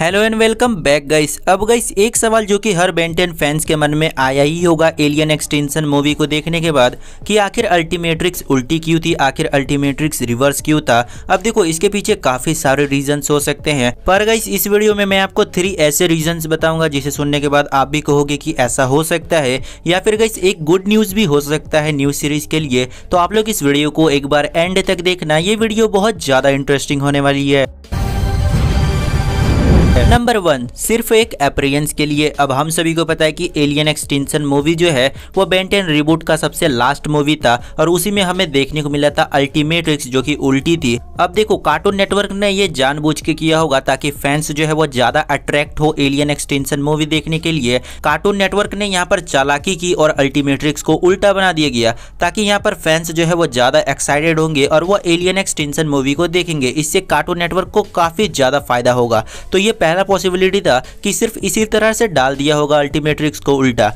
hello and welcome back guys अब guys एक सवाल जो कि हर बेंटेन फैंस के मन में आया ही होगा एलियन एक्सटेंशन मूवी को देखने के बाद कि आखिर अल्टीमेट्रिक्स उल्टी क्यों थी आखिर अल्टीमेट्रिक्स रिवर्स क्यों था अब देखो इसके पीछे काफी सारे रीजंस हो सकते हैं पर गाइस इस वीडियो में मैं आपको थ्री ऐसे रीजन बताऊंगा जिसे सुनने के बाद आप भी कहोगे की ऐसा हो सकता है या फिर गाइस एक गुड न्यूज भी हो सकता है न्यूज सीरीज के लिए तो आप लोग इस वीडियो को एक बार एंड तक देखना ये वीडियो बहुत ज्यादा इंटरेस्टिंग होने वाली है है नंबर वन सिर्फ एक अप्रियंस के लिए अब हम सभी को पता है कि एलियन एक्सटेंशन मूवी जो है वो बेंटेन रिबूट का सबसे लास्ट मूवी था और उसी में हमें देखने को मिला था अल्टीमेट जो कि उल्टी थी अब देखो कार्टून नेटवर्क ने ये जानबूझ के किया होगा ताकि फैंस जो है वो ज्यादा अट्रैक्ट हो एलियन एक्सटेंशन मूवी देखने के लिए कार्टून नेटवर्क ने यहाँ पर चालाकी की और अल्टीमेट्रिक्स को उल्टा बना दिया गया ताकि यहाँ पर फैंस जो है वो ज्यादा एक्साइटेड होंगे और वो एलियन एक्सटेंशन मूवी को देखेंगे इससे कार्टून नेटवर्क को काफी ज्यादा फायदा होगा तो ये पहला पॉसिबिलिटी था कि सिर्फ इसी तरह से डाल दिया होगा अल्टीमेट्रिक्स को उल्टा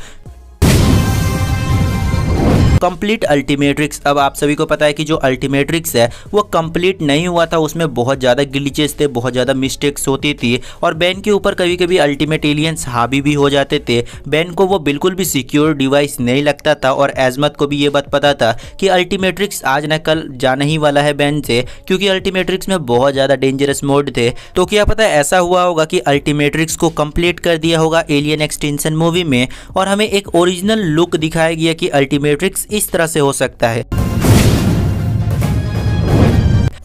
कंप्लीट अल्टीमेट्रिक्स अब आप सभी को पता है कि जो अल्टीमेट्रिक्स है वो कंप्लीट नहीं हुआ था उसमें बहुत ज़्यादा ग्लिचेस थे बहुत ज़्यादा मिस्टेक्स होती थी और बैन के ऊपर कभी कभी अल्टीमेट एलियंस हावी भी हो जाते थे बैन को वो बिल्कुल भी सिक्योर डिवाइस नहीं लगता था और एजमत को भी ये बात पता था कि अल्टीमेट्रिक्स आज ना कल जाना ही वाला है बैन से क्योंकि अल्टीमेट्रिक्स में बहुत ज़्यादा डेंजरस मोड थे तो क्या पता ऐसा हुआ होगा कि अल्टीमेट्रिक्स को कंप्लीट कर दिया होगा एलियन एक्सटेंशन मूवी में और हमें एक ओरिजिनल लुक दिखाया गया कि अल्टीमेट्रिक्स इस तरह से हो सकता है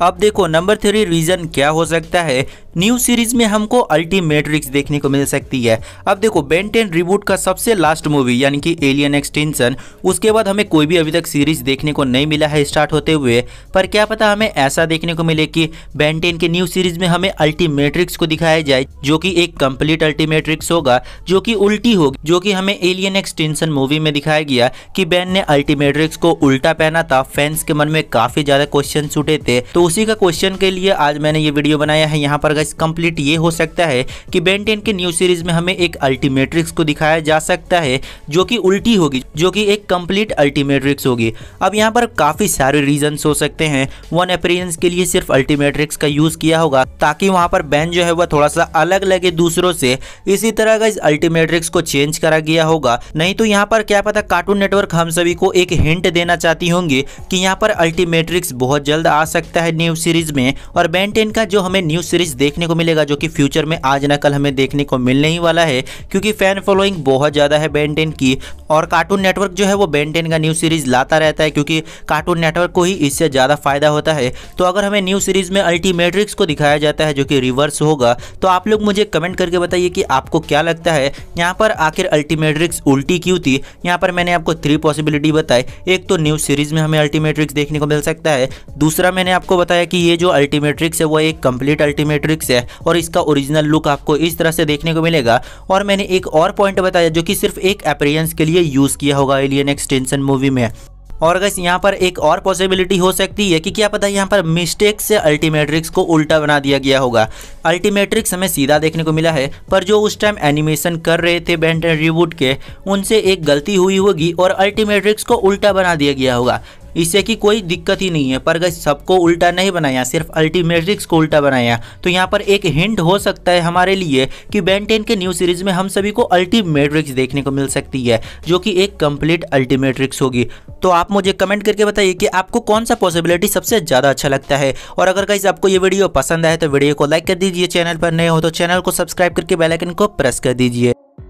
अब देखो नंबर थ्री रीजन क्या हो सकता है न्यू सीरीज में हमको अल्टीमेट्रिक्स देखने को मिल सकती है अब देखो बेंटेन रिबूट का सबसे लास्ट मूवी यानी कि एलियन एक्सटेंशन उसके बाद हमें कोई भी अभी तक सीरीज देखने को नहीं मिला है स्टार्ट होते हुए पर क्या पता हमें ऐसा देखने को मिले कि बेंटेन के न्यू सीरीज में हमें अल्टीमेट्रिक्स को दिखाया जाए जो की एक कम्प्लीट अल्टीमेट्रिक्स होगा जो की उल्टी होगी जो की हमें एलियन एक्सटेंशन मूवी में दिखाया गया की बैन ने अल्टीमेट्रिक्स को उल्टा पहना था फैंस के मन में काफी ज्यादा क्वेश्चन उठे थे तो उसी का क्वेश्चन के लिए आज मैंने ये वीडियो बनाया है यहाँ पर गाइस कंप्लीट ये हो सकता है कि बेंटेन के न्यू सीरीज में हमें एक अल्टीमेट्रिक्स को दिखाया जा सकता है जो कि उल्टी होगी जो कि एक कंप्लीट अल्टीमेट्रिक्स होगी अब यहाँ पर काफ़ी सारे रीजन हो सकते हैं वन अपीरेंस के लिए सिर्फ अल्टीमेट्रिक्स का यूज़ किया होगा ताकि वहां पर बैन जो है वह थोड़ा सा अलग लगे दूसरों से इसी तरह का इस अल्टीमेट्रिक्स को चेंज करा गया होगा नहीं तो यहाँ पर क्या पता कार्टून नेटवर्क हम सभी को एक हिंट देना चाहती होंगी कि यहाँ पर अल्टीमेट्रिक्स बहुत जल्द आ सकता है न्यू सीरीज में और बेंटेन का जो हमें न्यू सीरीज देख देखने को मिलेगा जो कि फ्यूचर में आज ना कल हमें देखने को मिलने ही वाला है क्योंकि फैन फॉलोइंग बहुत ज़्यादा है बेनटेन की और कार्टून नेटवर्क जो है वो बेनटेन का न्यू सीरीज़ लाता रहता है क्योंकि कार्टून नेटवर्क को ही इससे ज़्यादा फायदा होता है तो अगर हमें न्यू सीरीज़ में अल्टीमेट्रिक्स को दिखाया जाता है जो कि रिवर्स होगा तो आप लोग मुझे कमेंट करके बताइए कि आपको क्या लगता है यहाँ पर आखिर अल्टीमेट्रिक्स उल्टी क्यों थी यहाँ पर मैंने आपको थ्री पॉसिबिलिटी बताई एक तो न्यू सीरीज़ में हमें अल्टीमेट्रिक्स देखने को मिल सकता है दूसरा मैंने आपको बताया कि ये जो अल्टीमेट्रिक्स है वो एक कंप्लीट अल्टीमेट्रिक्स फिक्स है और इसका ओरिजिनल लुक आपको इस तरह से देखने को मिलेगा और मैंने एक और पॉइंट बताया जो कि सिर्फ एक अपेरियंस के लिए यूज़ किया होगा एलियन एक्सटेंशन मूवी में और अगर यहाँ पर एक और पॉसिबिलिटी हो सकती है कि क्या पता यहाँ पर मिस्टेक से अल्टीमेट्रिक्स को उल्टा बना दिया गया होगा अल्टीमेट्रिक्स हमें सीधा देखने को मिला है पर जो उस टाइम एनिमेशन कर रहे थे बैंड एंड रिवुड के उनसे एक गलती हुई होगी और अल्टीमेट्रिक्स को उल्टा बना दिया गया होगा इससे की कोई दिक्कत ही नहीं है पर गई सबको उल्टा नहीं बनाया सिर्फ अल्टीमेट्रिक्स को उल्टा बनाया तो यहाँ पर एक हिंट हो सकता है हमारे लिए कि बेंटेन के न्यू सीरीज में हम सभी को अल्टीमेट्रिक्स देखने को मिल सकती है जो कि एक कंप्लीट अल्टीमेट्रिक्स होगी तो आप मुझे कमेंट करके बताइए कि आपको कौन सा पॉसिबिलिटी सबसे ज़्यादा अच्छा लगता है और अगर कहीं आपको ये वीडियो पसंद आए तो वीडियो को लाइक कर दीजिए चैनल पर नए हो तो चैनल को सब्सक्राइब करके बेलाइकन को प्रेस कर दीजिए